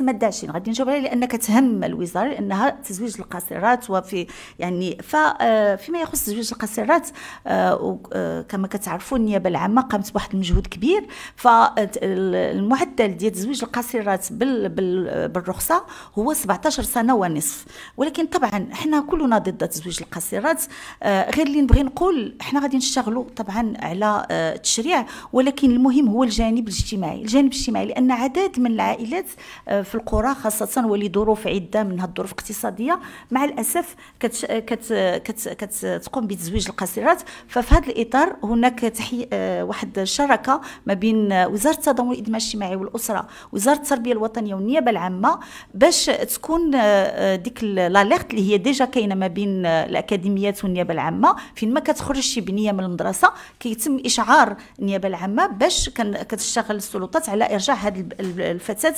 الماده 20 غادي نجاوب عليها لان كتهم الوزاره لانها تزويج القاصرات وفي يعني آه، فيما يخص تزويج القاصرات آه، آه، كما كتعرفوا النيابه العامه قامت بواحد المجهود كبير فالمعدل ديال تزويج القاصرات بالرخصه هو 17 سنه ونصف ولكن طبعا حنا كلنا ضد تزويج القاصرات غير اللي نبغي نقول حنا غادي نشتغلوا طبعا على التشريع ولكن المهم هو الجانب الاجتماعي الجانب الاجتماعي لان عدد من العائلات في القرى خاصه ولظروف عده منها الظروف الاقتصاديه مع الاسف كت كت كتقوم بتزويج القاصرات ففي هذا الاطار هناك تحي آه، واحد الشراكه ما بين وزاره التضامن والادماج الاجتماعي والاسره وزاره التربيه الوطنيه والنيابه العامه باش تكون آه، ديك لاليرت اللي هي ديجا كاينه ما بين آه، الاكاديميات والنيابه العامه فين ما كتخرج شي بنيه من المدرسه كيتم اشعار النيابه العامه باش كتشتغل السلطات على ارجاع هذه الفتاه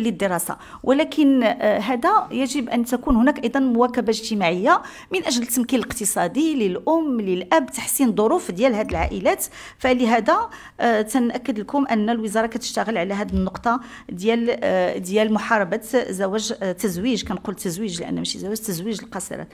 للدراسه ولكن آه، هذا يجب ان تكون هناك ايضا مواكبه اجتماعيه من اجل التمكين الاقتصادي للام للاب تحسين ظروف ديال هذه العائلات فلهذا آه، تنأكد لكم ان الوزاره كتشتغل على هذه النقطه ديال آه، ديال محاربه زواج تزويج كنقول تزويج لان ماشي زواج تزويج القاصرات